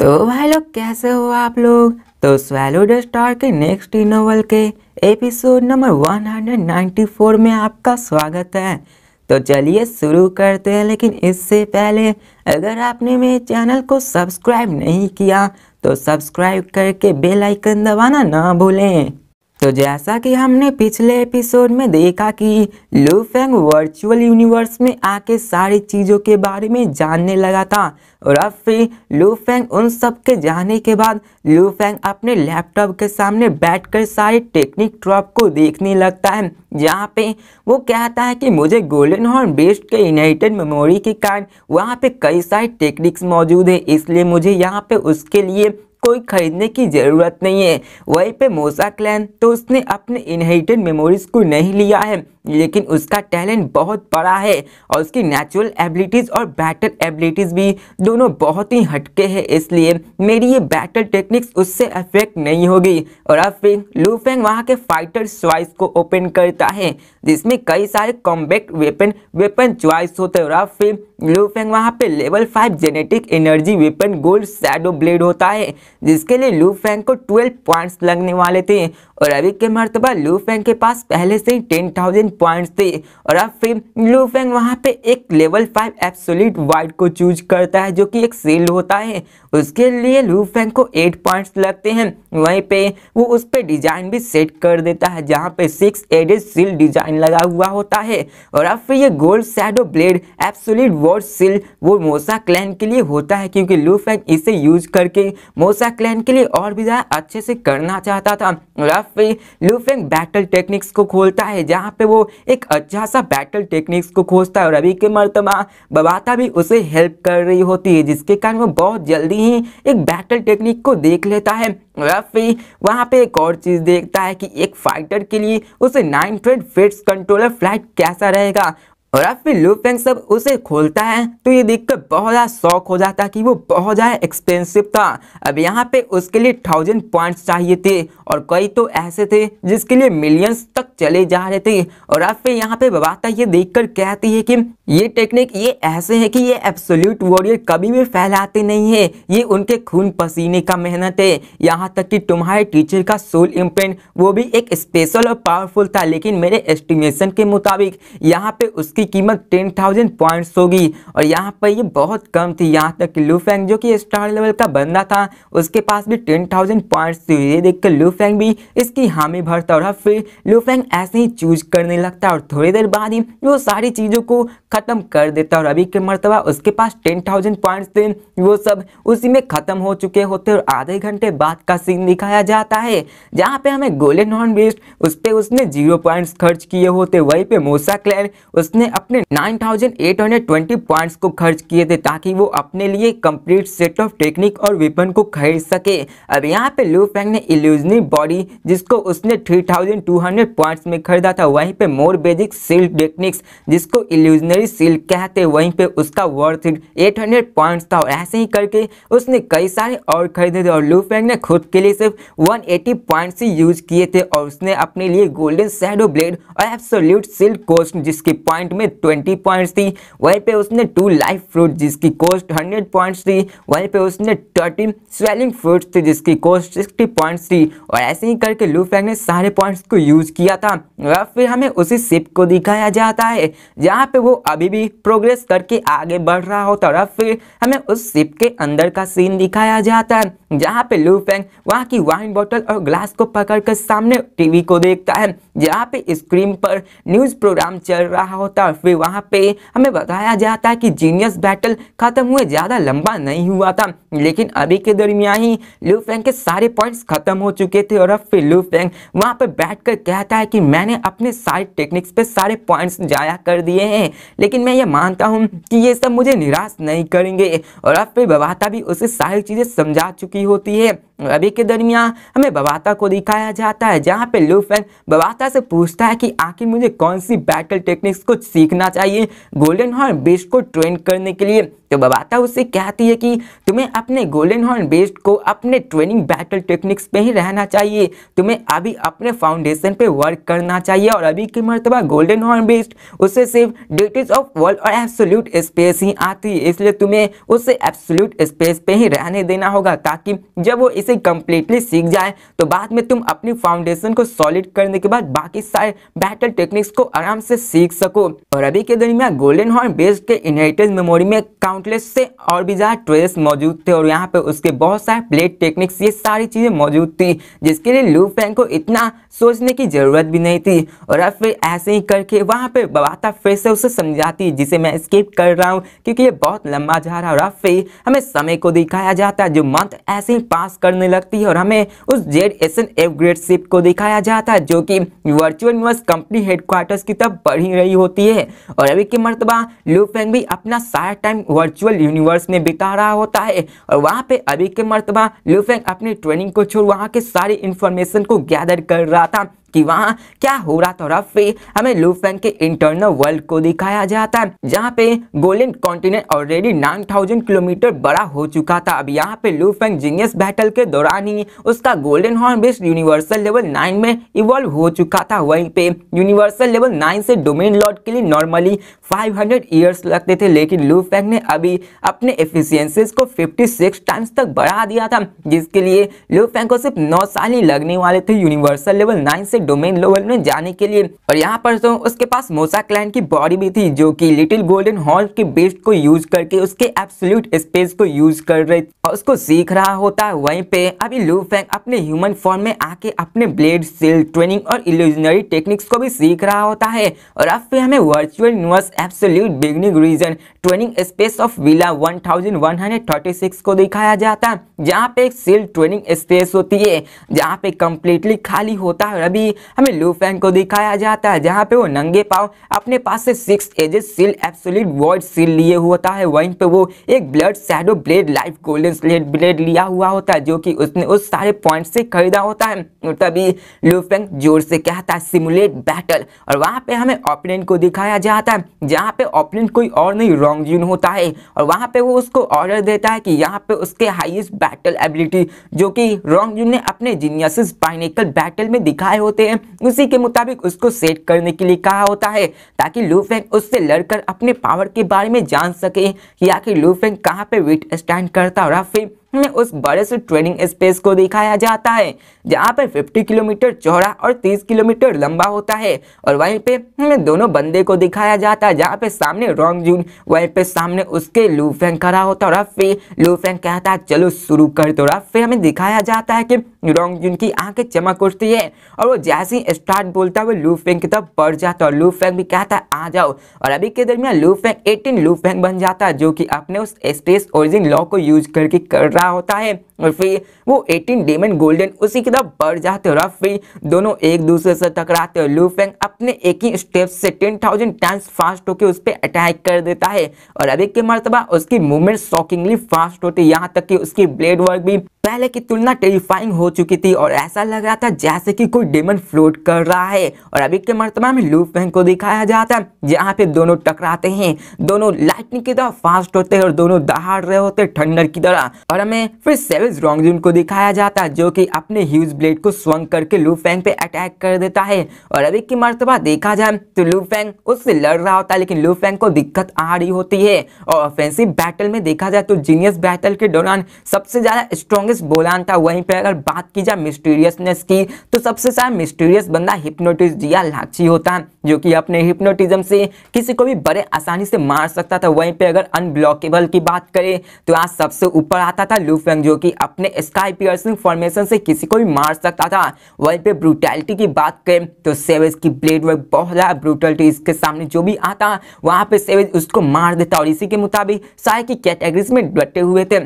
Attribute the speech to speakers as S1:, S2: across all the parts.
S1: तो भाई लोग कैसे हो आप लोग तो स्वेलोड स्टार के नेक्स्ट नोवल के एपिसोड नंबर 194 में आपका स्वागत है तो चलिए शुरू करते हैं लेकिन इससे पहले अगर आपने मेरे चैनल को सब्सक्राइब नहीं किया तो सब्सक्राइब करके बेल आइकन दबाना ना भूलें तो जैसा कि हमने पिछले एपिसोड में देखा कि लूफेंग वर्चुअल यूनिवर्स में आके सारी चीज़ों के बारे में जानने लगा था और अब फिर लूफेंग उन सब के जाने के बाद लूफेंग अपने लैपटॉप के सामने बैठकर सारी टेक्निक ट्रॉप को देखने लगता है जहाँ पे वो कहता है कि मुझे गोल्डन हॉर्न बेस्ट के यूनाइटेड मेमोरी के कारण वहाँ पे कई सारे टेक्निक्स मौजूद है इसलिए मुझे यहाँ पे उसके लिए कोई खरीदने की ज़रूरत नहीं है वहीं पे मोसा क्लैन तो उसने अपने इनहेरिटेड मेमोरीज को नहीं लिया है लेकिन उसका टैलेंट बहुत बड़ा है और उसकी नेचुरल एबिलिटीज़ और बैटल एबिलिटीज़ भी दोनों बहुत ही हटके हैं इसलिए मेरी ये बैटल टेक्निक्स उससे अफेक्ट नहीं होगी और अब फिर लूफेंग वहाँ के फाइटर चॉइस को ओपन करता है जिसमें कई सारे कॉम्बैक्ट वेपन वेपन च्वाइस होते हैं और अब फिर लूफेंग वहाँ पे level five genetic energy weapon gold shadow blade होता है जिसके लिए लूफेंग को ट्वेल्व पॉइंट्स लगने वाले थे और अभी के मरतबा लू फेंग के पास पहले से ही टेन थाउजेंड पॉइंट थे और अब फिर लू फेंग वहाँ पे एक लेवल फाइव एप्सोलिट वाइट को चूज करता है जो कि एक सील होता है उसके लिए लू फेंग को एट पॉइंट्स लगते हैं वहीं पे वो उस पर डिजाइन भी सेट कर देता है जहाँ पे सिक्स एडेड सील डिजाइन लगा हुआ होता है और अब फिर ये gold shadow blade absolute war seal वो मोसा क्लैन के लिए होता है क्योंकि लू फेंग इसे यूज करके मोसा क्लैन के लिए और भी ज़्यादा अच्छे से करना चाहता था और अब पे लूफेंग बैटल टेक्निक्स को खोलता है जहाँ पे वो एक अच्छा सा बैटल टेक्निक्स को खोजता है और अभी के मरतबा बबाता भी उसे हेल्प कर रही होती है जिसके कारण वो बहुत जल्दी ही एक बैटल टेक्निक को देख लेता है रफी वहाँ पे एक और चीज़ देखता है कि एक फाइटर के लिए उसे nine trade fates controller flight कैसा रहेगा और अब फिर लूप सब उसे खोलता है तो ये देखकर बहुत ज़्यादा शौक हो जाता कि वो बहुत ज़्यादा एक्सपेंसिव था अब यहाँ पे उसके लिए थाउजेंड पॉइंट्स चाहिए थे और कई तो ऐसे थे जिसके लिए मिलियंस तक चले जा रहे थे और अब फिर यहाँ पे बबाता ये देखकर कहती है कि ये टेक्निक ये ऐसे है कि ये एब्सोल्यूट वॉरियर कभी भी फैलाते नहीं है ये उनके खून पसीने का मेहनत है यहाँ तक कि तुम्हारे टीचर का सोल इम्प्रेंट वो भी एक स्पेशल और पावरफुल था लेकिन मेरे एस्टिमेशन के मुताबिक यहाँ पे उस इसकी कीमत टेन थाउजेंड पॉइंट्स होगी और यहाँ पर ये बहुत कम थी यहाँ तक लू फैंग जो कि स्टार लेवल का बंदा था उसके पास भी टेन थाउजेंड पॉइंट्स थी ये देखकर लू फैंग भी इसकी हामी भरता और फिर लू फैंग ऐसे ही चूज करने लगता और थोड़ी देर बाद ही वो सारी चीज़ों को ख़त्म कर देता और अभी के मरतबा उसके पास टेन थाउजेंड पॉइंट्स थे वो सब उसी में ख़त्म हो चुके होते और आधे घंटे बाद का सीन दिखाया जाता है जहाँ पे हमें गोल्डन हॉर्न बेस्ट उस पर उसने जीरो पॉइंट्स खर्च किए होते वहीं पे मोसा क्लैन उसने उसने अपने 9820 पॉइंट्स को खर्च किए थे ताकि वो अपने लिए कंप्लीट सेट ऑफ टेक्निक और वेपन को खरीद सके अब यहाँ पे लू फैंग ने इल्यूजनी बॉडी जिसको उसने 3200 पॉइंट्स में खरीदा था वहीं पे मोर बेसिक सील्ड टेक्निक्स जिसको इल्यूजनरी सील कहते वहीं पे उसका वर्थ एट हंड्रेड था और ऐसे ही करके उसने कई सारे और खरीदे थे और लू फैंग ने खुद के लिए सिर्फ वन पॉइंट्स ही यूज किए थे और उसने अपने लिए गोल्डन सैडो ब्लेड और एब्सोल्यूट सील्ड कोस्ट जिसके पॉइंट में ट्वेंटी पॉइंट्स थी वहीं पे उसने टू लाइफ फ्रूट जिसकी कॉस्ट हंड्रेड पॉइंट्स थी वहीं पे उसने थर्टीन स्वेलिंग फ्रूट्स थी जिसकी कॉस्ट सिक्सटी पॉइंट्स थी और ऐसे ही करके लू फैंग ने सारे पॉइंट्स को यूज किया था और फिर हमें उसी सिप को दिखाया जाता है जहाँ पे वो अभी भी प्रोग्रेस करके आगे बढ़ रहा होता और फिर हमें उस सिप के अंदर का सीन दिखाया जाता है जहाँ पे लू फैंग वहाँ की वाइन बॉटल और ग्लास को पकड़ कर सामने टीवी को देखता है जहाँ पे स्क्रीन पर न्यूज प्रोग्राम चल रहा होता और फिर वहाँ पे हमें बताया जाता है कि जीनियस बैटल खत्म हुए ज़्यादा लंबा नहीं हुआ था लेकिन अभी के दरमियान ही लू फेंग के सारे पॉइंट्स खत्म हो चुके थे और अब फिर लू फेंग वहाँ पर बैठ कहता है कि मैंने अपने सारे टेक्निक्स पे सारे पॉइंट्स जाया कर दिए हैं लेकिन मैं ये मानता हूँ कि ये सब मुझे निराश नहीं करेंगे और अब फिर बवाता भी उसे सारी चीज़ें समझा चुकी होती है रवि के दरमियान हमें बवाता को दिखाया जाता है जहाँ पे लूफेन बवाता से पूछता है कि आखिर मुझे कौन सी बैटल टेक्निक्स को सीखना चाहिए गोल्डन हॉर्न बेस्ट को ट्रेन करने के लिए तो बबाता उससे कहती है कि तुम्हें अपने गोल्डन हॉर्न बेस्ट को अपने ट्रेनिंग बैटल टेक्निक्स पे ही रहना चाहिए तुम्हें अभी अपने फाउंडेशन पे वर्क करना चाहिए और अभी की मरतबा गोल्डन हॉर्न बेस्ट उसे सिर्फ ड्यूटीज ऑफ वर्ल्ड और एब्सोल्यूट स्पेस ही आती है इसलिए तुम्हें उसे एब्सोल्यूट स्पेस पे ही रहने देना होगा ताकि जब वो इसे कंप्लीटली सीख जाए तो बाद में तुम अपनी फाउंडेशन को सॉलिड करने के बाद बाकी सारे बैटल टेक्निक्स को आराम से सीख सको और अभी के दरमियान गोल्डन हॉर्न बेस्ट के इनहेरिटेंस मेमोरी में काउंट काउंटलेस से और भी ज़्यादा ट्रेस मौजूद थे और यहाँ पे उसके बहुत सारे प्लेट टेक्निक्स ये सारी चीज़ें मौजूद थी जिसके लिए लू फैन को इतना सोचने की ज़रूरत भी नहीं थी और अब फिर ऐसे ही करके वहाँ पे बवाता फिर से उसे समझाती जिसे मैं स्किप कर रहा हूँ क्योंकि ये बहुत लंबा जा रहा है और अब फिर हमें समय को दिखाया जाता है जो मंथ ऐसे ही पास करने लगती है और हमें उस Z S N F ship को दिखाया जाता है जो कि वर्चुअल यूनिवर्स कंपनी हेडक्वार्टर्स की तरफ बढ़ ही रही होती है और अभी की मरतबा लू फैंग भी अपना सारा टाइम वर्चुअल यूनिवर्स में बिता रहा होता है और वहाँ पे अभी के मरतबा लूफेंग अपनी ट्रेनिंग को छोड़ वहाँ के सारी इन्फॉर्मेशन को गैदर कर रहा था कि वहाँ क्या हो रहा था रफ अब हमें लूफेन के इंटरनल वर्ल्ड को दिखाया जाता है जहाँ पे गोल्डन कॉन्टिनेंट ऑलरेडी 9000 किलोमीटर बड़ा हो चुका था अब यहाँ पे लूफेंग जीनियस बैटल के दौरान ही उसका golden horn beast universal level nine में इवॉल्व हो चुका था वहीं पे यूनिवर्सल लेवल नाइन से डोमेन लॉर्ड के लिए नॉर्मली 500 ईयर्स लगते थे लेकिन लूफेंग ने अभी अपने एफिशिएंसीज को 56 टाइम्स तक बढ़ा दिया था जिसके लिए लूफेंग को सिर्फ नौ साल ही लगने वाले थे यूनिवर्सल लेवल नाइन से डोमेन लेवल में जाने के लिए और यहाँ पर तो उसके पास मोसा क्लाइन की बॉडी भी थी जो कि लिटिल गोल्डन हॉल के बेस्ट को यूज करके उसके एब्सोल्यूट स्पेस को यूज कर रहे और उसको सीख रहा होता वहीं पे अभी लू फैंग अपने ह्यूमन फॉर्म में आके अपने ब्लेड सेल ट्रेनिंग और इल्यूजनरी टेक्निक्स को भी सीख रहा होता है और अब फिर हमें virtual universe absolute beginning region training space of villa 1136 को दिखाया जाता है जहाँ पे एक सेल ट्रेनिंग स्पेस होती है जहाँ पे कम्प्लीटली खाली होता है और अभी कि हमें लूफेंग को दिखाया जाता है जहाँ पे वो नंगे पाव अपने पास से six ages seal absolute void seal लिए होता है वहीं पे वो एक blood shadow blade life golden slate blade लिया हुआ होता है जो कि उसने उस सारे पॉइंट से खरीदा होता है तभी लूफेंग जोर से कहता है सिमुलेट बैटल और वहाँ पे हमें ऑपरेंट को दिखाया जाता है जहाँ पे ऑपरेंट कोई और नहीं रॉन्ग जून होता है और वहाँ पे वो उसको ऑर्डर देता है कि यहाँ पे उसके हाईएस्ट बैटल एबिलिटी जो कि रॉन्ग जून ने अपने जीनियस पाइनेकल बैटल में दिखाए होते होते हैं उसी के मुताबिक उसको सेट करने के लिए कहा होता है ताकि लूफेंग उससे लड़कर अपने पावर के बारे में जान सके कि आखिर लूफेंग कहाँ पे वेट स्टैंड करता और फिर उस बड़े से ट्रेनिंग स्पेस को दिखाया जाता है जहाँ पर 50 किलोमीटर चौड़ा और 30 किलोमीटर लंबा होता है और वहीं पे दोनों बंदे को दिखाया जाता है जहाँ पे सामने रॉन्ग जून वहीं पे सामने उसके लूफेंग खड़ा होता है और फिर लूफेंग कहता है चलो शुरू कर दो तो फिर हमें दिखाया जाता है कि रॉन्ग जून की आंखें चमक उठती है और वो जैसे ही स्टार्ट बोलता है वो लूफेंग की तरफ बढ़ जाता है और लूफेंग भी कहता है आ जाओ और अभी के दरमियान लूफेंग एटीन लूफेंग बन जाता है जो कि अपने उस स्पेस ओरिजिन लॉ को यूज करके कर रहा क्या होता है और फिर वो 18 डेमन गोल्डन उसी की तरफ बढ़ जाते और फिर दोनों एक दूसरे से टकराते और लू फेंग अपने एक ही स्टेप से 10,000 टाइम्स फास्ट होकर उस पर अटैक कर देता है और अधिक के मरतबा उसकी मूवमेंट शॉकिंगली फास्ट होती है यहाँ तक कि उसकी ब्लेड वर्क भी पहले की तुलना टेरिफाइंग हो चुकी थी और ऐसा लग रहा था जैसे कि कोई डेमन फ्लोट कर रहा है और अभी के मरतबा में लू फेंग को दिखाया जाता है जहाँ पे दोनों टकराते हैं दोनों लाइटनिंग की तरह फास्ट होते हैं और दोनों दहाड़ रहे होते हैं ठंडर की तरह और हमें फिर सेवन एवरेज रॉन्गजून को दिखाया जाता है जो कि अपने ह्यूज ब्लेड को स्वंग करके लू फैंग पे अटैक कर देता है और अभी की मरतबा देखा जाए तो लू फैंग उससे लड़ रहा होता है लेकिन लू फैंग को दिक्कत आ रही होती है और ऑफेंसिव बैटल में देखा जाए तो जीनियस बैटल के दौरान सबसे ज़्यादा स्ट्रॉन्गेस्ट बोलान था वहीं पर अगर बात की जाए मिस्टीरियसनेस की तो सबसे ज़्यादा मिस्टीरियस बंदा हिप्नोटिस जिया लाची होता है जो कि अपने हिप्नोटिज्म से किसी को भी बड़े आसानी से मार सकता था वहीं पे अगर अनब्लॉकेबल की बात करें तो आज सबसे ऊपर आता था लूफेंग जो कि अपने स्काई पियर्सिंग फॉर्मेशन से किसी को भी मार सकता था वहीं पे ब्रूटैलिटी की बात करें तो सेवेज की ब्लेड वर्क बहुत ज़्यादा ब्रूटैलिटी इसके सामने जो भी आता वहाँ पे सेवेज उसको मार देता और इसी के मुताबिक साय की कैटेगरीज में डटे हुए थे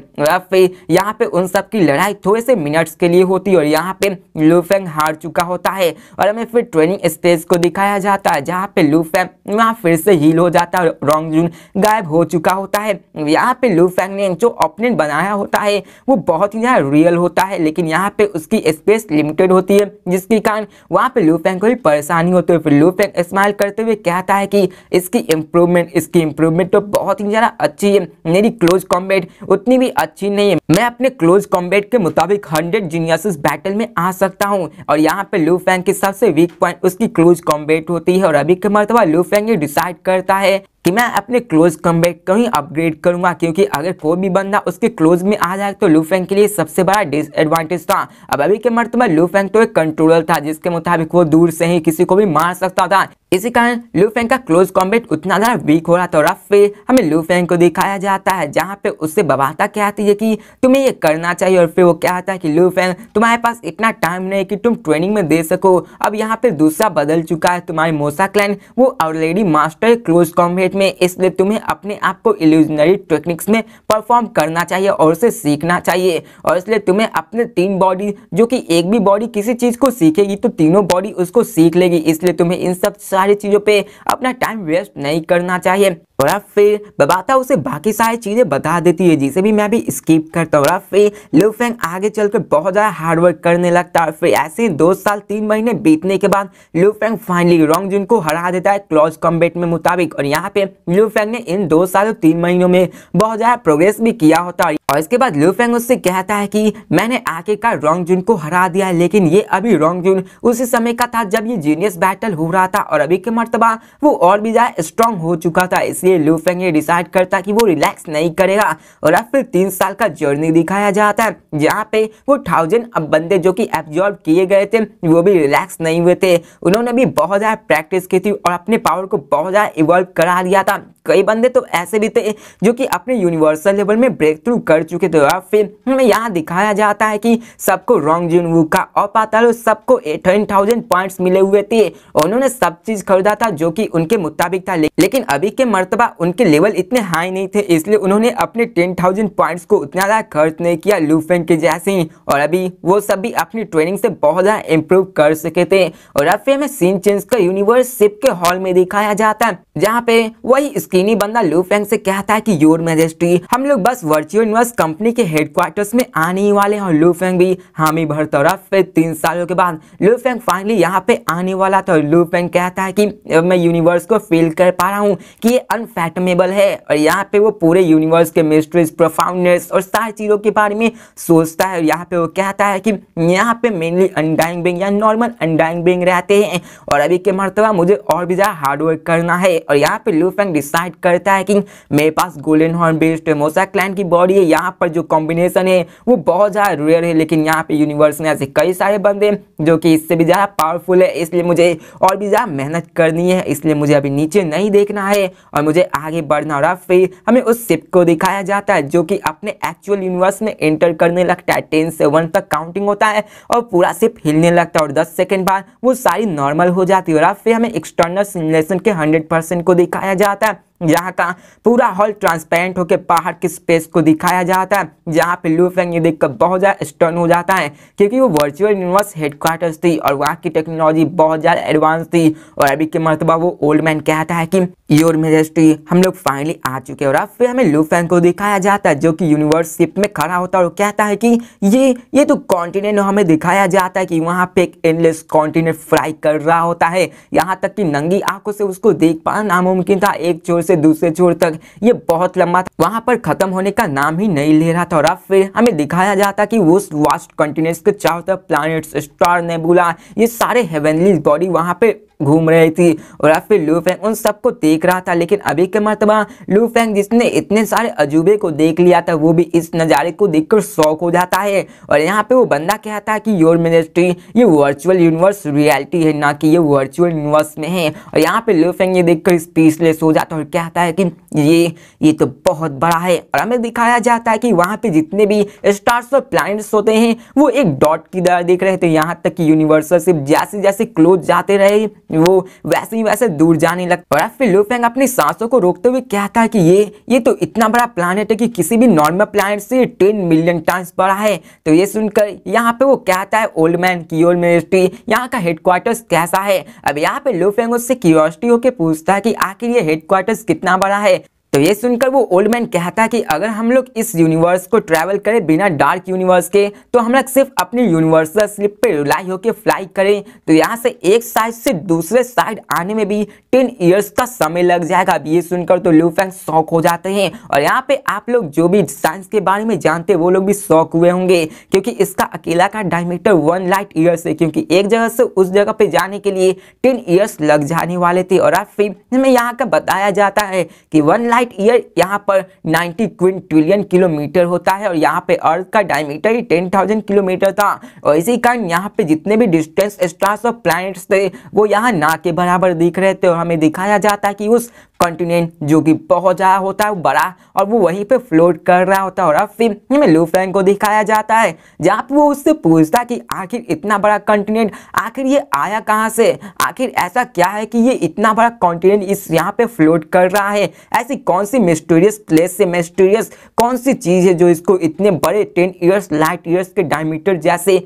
S1: फिर यहाँ पे उन सब की लड़ाई थोड़े से मिनट्स के लिए होती और यहाँ पे लूफेंग हार चुका होता है और हमें फिर ट्रेनिंग स्टेज को दिखाया जाता है जहाँ पे लूफेंग वहाँ फिर से हील हो जाता है रॉन्ग जून गायब हो चुका होता है यहाँ पे लूफेंग ने जो ओपनेंट बनाया होता है वो बहुत ही ज़्यादा रियल होता है लेकिन यहाँ पे उसकी स्पेस लिमिटेड होती है जिसके कारण वहाँ पे लूपेंग को भी परेशानी होती है फिर लूपेंग स्माइल करते हुए कहता है कि इसकी इम्प्रूवमेंट इसकी इम्प्रूवमेंट तो बहुत ही ज़्यादा अच्छी है मेरी क्लोज कॉम्बेट उतनी भी अच्छी नहीं है मैं अपने क्लोज कॉम्बेट के मुताबिक हंड्रेड जीनियस बैटल में आ सकता हूँ और यहाँ पे लू फैंग की सबसे वीक पॉइंट उसकी क्लोज कॉम्बेट होती है और अभी के मरतबा लू फैंग ये डिसाइड करता है कि मैं अपने क्लोज कम बैक को ही अपग्रेड करूंगा क्योंकि अगर कोई भी बंदा उसके क्लोज में आ जाए तो लूफेंग के लिए सबसे बड़ा डिसएडवांटेज था अब अभी के मर्तबा लूफेंग तो एक कंट्रोलर था जिसके मुताबिक वो दूर से ही किसी को भी मार सकता था इसी कारण लूफेंग का क्लोज कॉम्बेट उतना ज़्यादा वीक हो रहा था और फिर हमें लूफेंग को दिखाया जाता है जहाँ पे उससे बवाता कहती है कि तुम्हें ये करना चाहिए और फिर वो कहता है कि लूफेंग तुम्हारे पास इतना टाइम नहीं कि तुम ट्रेनिंग में दे सको अब यहाँ पे दूसरा बदल चुका है तुम्हारी मोसा क्लैन वो ऑलरेडी मास्टर क्लोज कॉम्बेट में इसलिए तुम्हें अपने आप को इल्यूजनरी टेक्निक्स में परफॉर्म करना चाहिए और उसे सीखना चाहिए और इसलिए तुम्हें अपने तीन बॉडी जो कि एक भी बॉडी किसी चीज़ को सीखेगी तो तीनों बॉडी उसको सीख लेगी इसलिए तुम्हें इन सब सारी चीज़ों पर अपना टाइम वेस्ट नहीं करना चाहिए और आप फिर बबाता उसे बाकी सारी चीज़ें बता देती है जिसे भी मैं भी स्किप करता हूँ और फिर लुफेंग आगे चलकर बहुत ज़्यादा हार्डवर्क करने लगता है फिर ऐसे दो साल तीन महीने बीतने के बाद लुफेंग फाइनली रॉन्ग जिन को हरा देता है क्लोज कॉम्बेट में मुताबिक और यहाँ पे लुफेंग ने इन दो साल तीन महीनों में बहुत ज़्यादा प्रोग्रेस भी किया होता है और इसके बाद लूफेंग उससे कहता है कि मैंने आखिरकार रॉन्ग जुन को हरा दिया है लेकिन ये अभी रॉन्ग जुन उसी समय का था जब ये जीनियस बैटल हो रहा था और अभी के मरतबा वो और भी ज़्यादा स्ट्रांग हो चुका था इसलिए लेंगे लूफेंग ये डिसाइड करता है कि वो रिलैक्स नहीं करेगा और अब फिर तीन साल का जर्नी दिखाया जाता है जहाँ पे वो थाउजेंड अब बंदे जो कि एब्जॉर्ब किए गए थे वो भी रिलैक्स नहीं हुए थे उन्होंने भी बहुत ज़्यादा प्रैक्टिस की थी और अपने पावर को बहुत ज़्यादा इवॉल्व करा दिया था कई बंदे तो ऐसे भी थे जो कि अपने यूनिवर्सल लेवल में ब्रेक थ्रू कर चुके थे और फिर हमें यहाँ दिखाया जाता है कि सबको रॉन्ग जून वू का और पता लो सबको एटीन थाउजेंड पॉइंट्स मिले हुए थे उन्होंने सब चीज़ खरीदा था जो कि उनके मुताबिक था लेकिन अभी के मरतबा मरतबा उनके लेवल इतने हाई नहीं थे इसलिए उन्होंने अपने टेन थाउजेंड पॉइंट्स को उतना ज़्यादा खर्च नहीं किया लूफेंग के जैसे ही और अभी वो सभी अपनी ट्रेनिंग से बहुत ज़्यादा इम्प्रूव कर सके थे और अब फिर हमें सीन चेंज का यूनिवर्स सिप के हॉल में दिखाया जाता है जहाँ पे वही स्क्रीनी बंदा लूफेंग से कहता है की योर मेजेस्ट्री हम लोग बस वर्चुअल यूनिवर्स कंपनी के हेडक्वार्टर्स में आने वाले हैं और लूफेंग भी हामी भरता तो और अब फिर तीन सालों के बाद लूफेंग फाइनली यहाँ पे आने वाला था और लूफेंग कहता है की मैं यूनिवर्स को फील कर पा रहा हूँ कि ये अन अनफैटमेबल है और यहाँ पे वो पूरे यूनिवर्स के मिस्ट्रीज प्रोफाउंडनेस और सारी चीज़ों के बारे में सोचता है और यहाँ पे वो कहता है कि यहाँ पे मेनली अनडाइंग बिंग या नॉर्मल अनडाइंग बिंग रहते हैं और अभी के मरतबा मुझे और भी ज़्यादा हार्डवर्क करना है और यहाँ पे लूफेंग डिसाइड करता है कि मेरे पास golden horn beast Mosa clan की बॉडी है यहाँ पर जो कॉम्बिनेशन है वो बहुत ज़्यादा रेयर है लेकिन यहाँ पर यूनिवर्स में ऐसे कई सारे बंदे जो कि इससे भी ज़्यादा पावरफुल है इसलिए मुझे और भी ज़्यादा मेहनत करनी है इसलिए मुझे अभी नीचे नहीं देखना है और मुझे आगे बढ़ना और फिर हमें उस शिप को दिखाया जाता है जो कि अपने एक्चुअल यूनिवर्स में एंटर करने लगता है टेन से वन तक काउंटिंग होता है और पूरा शिप हिलने लगता है और दस सेकेंड बाद वो सारी नॉर्मल हो जाती है और फिर हमें एक्सटर्नल सिमुलेशन के हंड्रेड को दिखाया जाता है यहाँ का पूरा हॉल ट्रांसपेरेंट होकर बाहर के स्पेस को दिखाया जाता है जहाँ पे लू ये देखकर बहुत ज़्यादा स्टर्न हो जाता है क्योंकि वो वर्चुअल यूनिवर्स हेडक्वार्टर्स थी और वहाँ की टेक्नोलॉजी बहुत ज़्यादा एडवांस थी और अभी के मरतबा वो ओल्ड मैन कहता है कि योर मेजेस्टी हम लोग फाइनली आ चुके और अब फिर हमें लू फेंग को दिखाया जाता है जो कि यूनिवर्सिप में खड़ा होता है और कहता है कि ये ये तो कॉन्टिनेंट हमें दिखाया जाता है कि वहाँ पे एक एनलेस कॉन्टिनेंट फ्राई कर रहा होता है यहाँ तक कि नंगी आंखों से उसको देख पाना नामुमकिन था एक चोर से दूसरे छोर तक ये बहुत लंबा था वहां पर खत्म होने का नाम ही नहीं ले रहा था और अब फिर हमें दिखाया जाता कि वो वास्ट कंटिन्यूस के चारों तरफ प्लानट्स स्टार नेबुला ये सारे हेवनली बॉडी वहां पे घूम रही थी और अब फिर लू फेंग उन सबको देख रहा था लेकिन अभी के मरतबा लू फेंग जिसने इतने सारे अजूबे को देख लिया था वो भी इस नज़ारे को देखकर शौक हो जाता है और यहाँ पे वो बंदा कहता है कि योर मिनिस्ट्री ये वर्चुअल यूनिवर्स रियलिटी है ना कि ये वर्चुअल यूनिवर्स में है और यहाँ पे लू फैंग ये कर स्पीचलेस हो जाता है और कहता है कि ये ये तो बहुत बड़ा है और हमें दिखाया जाता है कि वहाँ पे जितने भी स्टार्स और प्लानट्स होते हैं वो एक डॉट की तरह देख रहे थे यहाँ तक कि यूनिवर्सल सिर्फ जैसे जैसे क्लोज जाते रहे वो वैसे ही वैसे दूर जाने लग और फिर लुफेंग अपनी सांसों को रोकते हुए कहता है कि ये ये तो इतना बड़ा प्लानट है कि किसी भी नॉर्मल प्लानट से टेन मिलियन टाइम्स बड़ा है तो ये सुनकर यहाँ पे वो कहता है ओल्ड मैन की ओल्ड मिनिस्ट्री यहाँ का हेडक्वार्टर्स कैसा है अब यहाँ पे लुफेंग उससे क्यूरियोसिटी होकर पूछता है कि आखिर ये हेडक्वार्टर्स कितना बड़ा है तो ये सुनकर वो ओल्ड मैन कहता है कि अगर हम लोग इस यूनिवर्स को ट्रैवल करें बिना डार्क यूनिवर्स के तो हम लोग सिर्फ अपनी यूनिवर्सल स्लिप पे रिलाई होकर फ्लाई करें तो यहाँ से एक साइड से दूसरे साइड आने में भी टेन ईयर्स का समय लग जाएगा अब ये सुनकर तो लू फैंक शौक हो जाते हैं और यहाँ पे आप लोग जो भी साइंस के बारे में जानते वो लोग भी शौक हुए होंगे क्योंकि इसका अकेला का डायमीटर वन लाइट ईयर्स है क्योंकि एक जगह से उस जगह पे जाने के लिए टेन ईयर्स लग जाने वाले थे और अब फिर यहाँ का बताया जाता है कि वन लाइट ईयर यहाँ पर 90 ट्रिलियन किलोमीटर होता है और यहाँ पे अर्थ का डायमीटर ही 10,000 किलोमीटर था और इसी कारण यहाँ पे जितने भी डिस्टेंस स्टार्स और प्लैनेट्स थे वो यहाँ ना के बराबर दिख रहे थे और हमें दिखाया जाता है कि उस कॉन्टिनेंट जो कि बहुत ज़्यादा होता है बड़ा और वो वहीं पे फ्लोट कर रहा होता है और अब फिल्म में लूफ्रेन को दिखाया जाता है जहाँ पर वो उससे पूछता कि आखिर इतना बड़ा कॉन्टिनेंट आखिर ये आया कहाँ से आखिर ऐसा क्या है कि ये इतना बड़ा कॉन्टिनेंट इस यहाँ पे फ्लोट कर रहा है ऐसी कौन सी मिस्टोरियस प्लेस से मिस्टोरियस कौन सी चीज़ है जो इसको इतने बड़े टेन ईयर्स लाइट ईयर्स के डायमीटर जैसे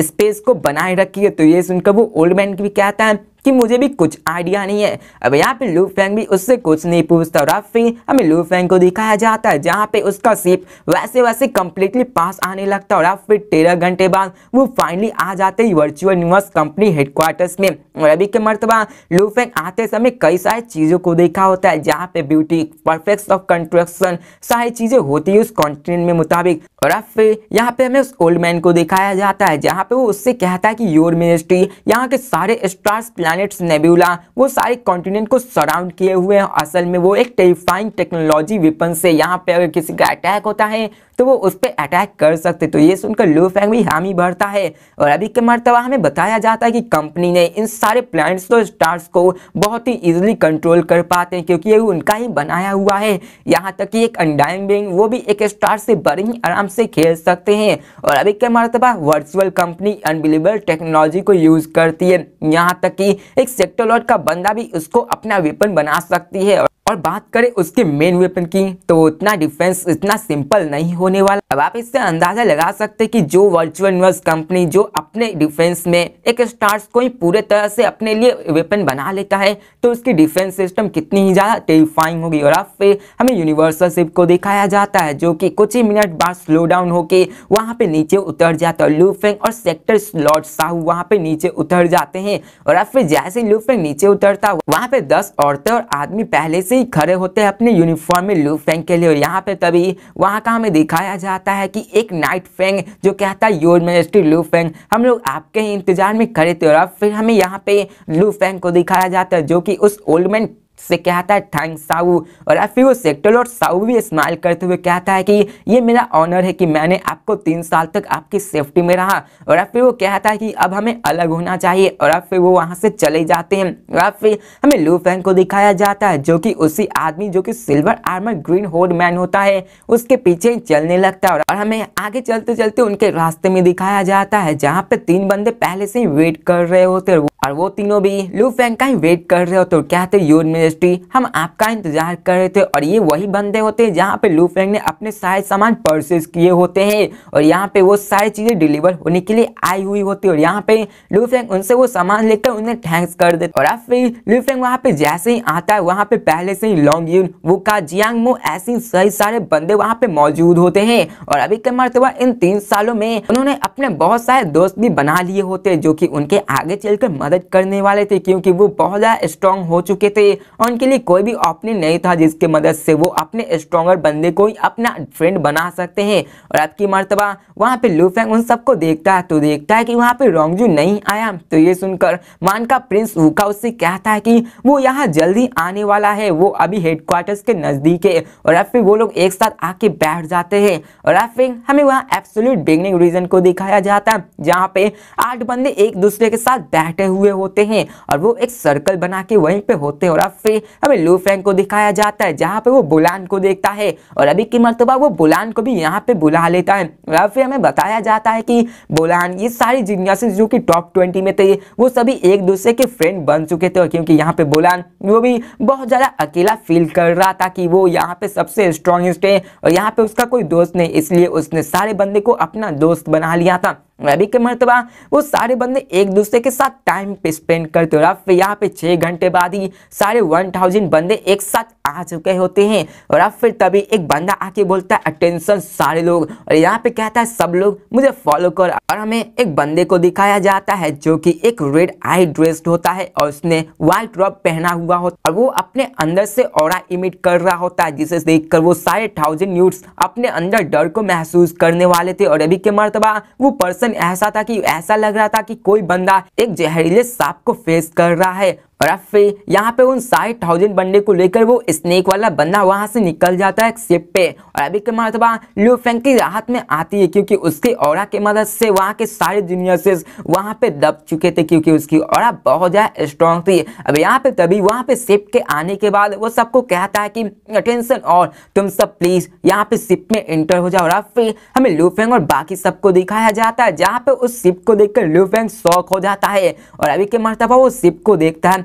S1: स्पेस को बनाए रखी है तो ये सुनकर वो ओल्ड मैन भी कहता है कि मुझे भी कुछ आइडिया नहीं है अब यहाँ पे लू फैंग भी उससे कुछ नहीं पूछता और अब फिर हमें लू फैंग को दिखाया जाता है जहाँ पे उसका सिप वैसे वैसे कम्प्लीटली पास आने लगता है और अब फिर तेरह घंटे बाद वो फाइनली आ जाते हैं वर्चुअल यूनिवर्स कंपनी हेडक्वार्टर्स में और अभी के मरतबा लू फैंग आते समय कई सारी चीज़ों को देखा होता है जहाँ पे ब्यूटी परफेक्ट ऑफ कंस्ट्रक्शन सारी चीज़ें होती है उस कॉन्टिनेंट में मुताबिक और अब फिर यहाँ पे हमें उस ओल्ड मैन को दिखाया जाता है जहाँ पे वो उससे कहता है कि योर मिनिस्ट्री यहाँ के सारे स्टार्स प्लान प्लैनेट्स नेबुला वो सारे कॉन्टिनेंट को सराउंड किए हुए हैं असल में वो एक टेरिफाइंग टेक्नोलॉजी वेपन से यहाँ पे अगर किसी का अटैक होता है तो वो उस पर अटैक कर सकते तो ये सुनकर लो फैंग भी हामी भरता है और अभी के मरतबा हमें बताया जाता है कि कंपनी ने इन सारे प्लैनेट्स और स्टार्स को बहुत ही ईजिली कंट्रोल कर पाते हैं क्योंकि ये उनका ही बनाया हुआ है यहाँ तक कि एक अंडाइन बिंग वो भी एक स्टार से बड़े ही आराम से खेल सकते हैं और अभी के मरतबा वर्चुअल कंपनी अनबिलीबल टेक्नोलॉजी को यूज़ करती है यहाँ तक कि एक सेक्टोलॉट का बंदा भी उसको अपना वेपन बना सकती है और बात करें उसके मेन वेपन की तो इतना डिफेंस इतना सिंपल नहीं होने वाला अब आप इससे अंदाजा लगा सकते हैं कि जो वर्चुअल न्यूज कंपनी जो अपने डिफेंस में एक स्टार्स को ही पूरे तरह से अपने लिए वेपन बना लेता है तो उसकी डिफेंस सिस्टम कितनी ही ज़्यादा टेरिफाइंग होगी और अब फिर हमें यूनिवर्सल शिप को दिखाया जाता है जो कि कुछ ही मिनट बाद स्लो डाउन होकर वहाँ पर नीचे उतर जाता है लूफेंग और सेक्टर लॉर्ड साहू वहाँ पर नीचे उतर जाते हैं और अब फिर जैसे लूफेंग नीचे उतरता वहाँ पर दस औरतें और आदमी पहले से ही खड़े होते हैं अपने यूनिफॉर्म में लू फेंग के लिए और यहाँ पे तभी वहाँ का हमें दिखाया जाता है कि एक नाइट फेंग जो कहता है योर मेजेस्टी लू फेंग हम लोग आपके इंतजार में खड़े थे और अब फिर हमें यहाँ पे लू फेंग को दिखाया जाता है जो कि उस ओल्ड मैन से कहता है थैंक साहू और फिर वो सेक्टर और साहू भी स्माइल करते हुए कहता है कि ये मेरा ऑनर है कि मैंने आपको तीन साल तक आपकी सेफ्टी में रहा और फिर वो कहता है कि अब हमें अलग होना चाहिए और फिर वो वहाँ से चले जाते हैं और फिर हमें लू फैंग को दिखाया जाता है जो कि उसी आदमी जो कि silver armour green hold man होता है उसके पीछे चलने लगता है और हमें आगे चलते चलते उनके रास्ते में दिखाया जाता है जहाँ पे तीन बंदे पहले से ही वेट कर रहे होते और वो तीनों भी लू फैंग का ही वेट कर रहे होते और कहते यूर में इंडस्ट्री हम आपका इंतजार कर रहे थे और ये वही बंदे होते हैं जहाँ पे लू ने अपने सारे सामान परचेज किए होते हैं और यहाँ पे वो सारी चीज़ें डिलीवर होने के लिए आई हुई होती है और यहाँ पे लू उनसे वो सामान लेकर उन्हें थैंक्स कर देते और अब फिर लू फेंग वहाँ पे जैसे ही आता है वहाँ पे पहले से ही लॉन्ग यून वो का जियांग मो ऐसे सही सारे बंदे वहाँ पे मौजूद होते हैं और अभी के मरतबा इन तीन सालों में उन्होंने अपने बहुत सारे दोस्त भी बना लिए होते जो की उनके आगे चलकर मदद करने वाले थे क्योंकि वो बहुत ज़्यादा स्ट्रांग हो चुके थे और उनके लिए कोई भी ऑप्शन नहीं था जिसके मदद से वो अपने स्ट्रॉगर बंदे को अपना फ्रेंड बना सकते हैं और की मरतबा वहाँ पे लूफेंग उन सबको देखता है तो देखता है कि वहाँ पे रोंगजू नहीं आया तो ये सुनकर मान का प्रिंस हुका उससे कहता है कि वो यहाँ जल्दी आने वाला है वो अभी हेडक्वार्टर्स के नज़दीक है और अब फिर वो लोग एक साथ आके बैठ जाते हैं और अब फिर हमें वहाँ एब्सोल्यूट बिगनिंग रीजन को दिखाया जाता है जहाँ पे आठ बंदे एक दूसरे के साथ बैठे हुए होते हैं और वो एक सर्कल बना के वहीं पे होते हैं और अब पे हमें लू फेंग को दिखाया जाता है जहाँ पे वो बुलान को देखता है और अभी की मरतबा वो बुलान को भी यहाँ पे बुला लेता है और फिर हमें बताया जाता है कि बुलान ये सारी जिज्ञास जो कि टॉप ट्वेंटी में थे वो सभी एक दूसरे के फ्रेंड बन चुके थे क्योंकि यहाँ पे बुलान वो भी बहुत ज़्यादा अकेला फील कर रहा था कि वो यहाँ पे सबसे स्ट्रॉन्गेस्ट है और यहाँ पे उसका कोई दोस्त नहीं इसलिए उसने सारे बंदे को अपना दोस्त बना लिया था अभी के मरतबा वो सारे बंदे एक दूसरे के साथ टाइम पे स्पेंड करते हो और फिर यहाँ पे छः घंटे बाद ही सारे वन थाउजेंड बंदे एक साथ आ चुके होते हैं और अब फिर तभी एक बंदा आके बोलता है अटेंशन सारे लोग और यहाँ पे कहता है सब लोग मुझे फॉलो कर और हमें एक बंदे को दिखाया जाता है जो कि एक रेड आई ड्रेस्ड होता है और उसने व्हाइट रॉप पहना हुआ होता और वो अपने अंदर से और इमिट कर रहा होता है जिसे देख वो सारे थाउजेंड यूट्स अपने अंदर डर को महसूस करने वाले थे और अभी के मरतबा वो पर्सन ऐसा था की ऐसा लग रहा था की कोई बंदा एक जहरीले सांप को फेस कर रहा है और अब फिर यहाँ पे उन सारे थाउजेंड बंदे को लेकर वो स्नेक वाला बंदा वहाँ से निकल जाता है शिप पे और अभी के मरतबा तो लूफेंग की राहत में आती है क्योंकि उसके और के मदद से वहाँ के सारे जूनियर्सेस वहाँ पे दब चुके थे क्योंकि उसकी और बहुत ज़्यादा स्ट्रॉन्ग थी अब यहाँ पे तभी वहाँ पे शिप के आने के बाद वो सबको कहता है कि अटेंशन और तुम सब प्लीज़ यहाँ पे शिप में एंटर हो जाओ और अब फिर हमें लूफेंग और बाकी सबको दिखाया जाता है जहाँ पे उस शिप को देखकर कर शौक हो जाता है और अभी के मरतबा तो वो शिप को देखता है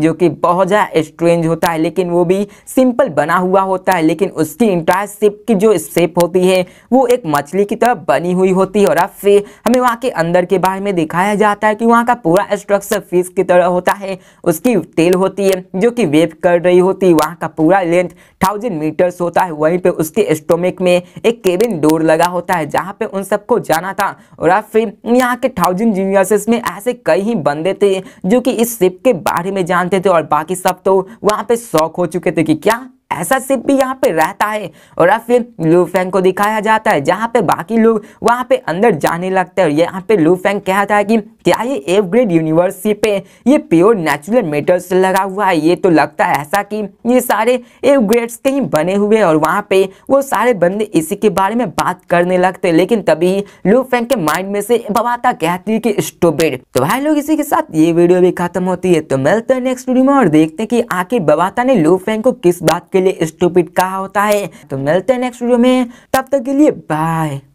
S1: जो कि बहुत ज़्यादा स्ट्रेंज होता है लेकिन वो भी सिंपल बना हुआ होता है लेकिन उसकी इंटायर शिप की जो शेप होती है वो एक मछली की तरह बनी हुई होती है और अब फिर हमें वहाँ के अंदर के बारे में दिखाया जाता है कि वहाँ का पूरा स्ट्रक्चर फिश की तरह होता है उसकी तेल होती है जो कि वेव कर रही होती है वहाँ का पूरा लेंथ थाउजेंड मीटर्स होता है वहीं पर उसके स्टोमिक में एक केबिन डोर लगा होता है जहाँ पे उन सबको जाना था और अब फिर यहाँ के थाउजेंड जीनियर्सेस में ऐसे कई ही बंदे थे जो कि इस शिप के बारे में जान जानते थे और बाकी सब तो वहां पे शौक हो चुके थे कि क्या ऐसा सिप भी यहाँ पे रहता है और अब फिर लूफेंग को दिखाया जाता है जहाँ पे बाकी लोग वहाँ पे अंदर जाने लगते हैं और यहाँ पे लूफेंग कहता है कि क्या ये एफ ग्रेड यूनिवर्सिटी पे ये प्योर नेचुरल मेटल से लगा हुआ है ये तो लगता है ऐसा कि ये सारे एफ ग्रेड्स के ही बने हुए और वहाँ पे वो सारे बंदे इसी के बारे में बात करने लगते लेकिन तभी लू फैंक के माइंड में से बवाता कहती है कि स्टोबेड तो भाई लोग इसी के साथ ये वीडियो भी खत्म होती है तो मिलते हैं नेक्स्ट वीडियो में और देखते हैं कि आखिर बबाता ने लू फैंक को किस बात के लिए स्टोबेड कहा होता है तो मिलते हैं नेक्स्ट वीडियो में तब तक के लिए बाय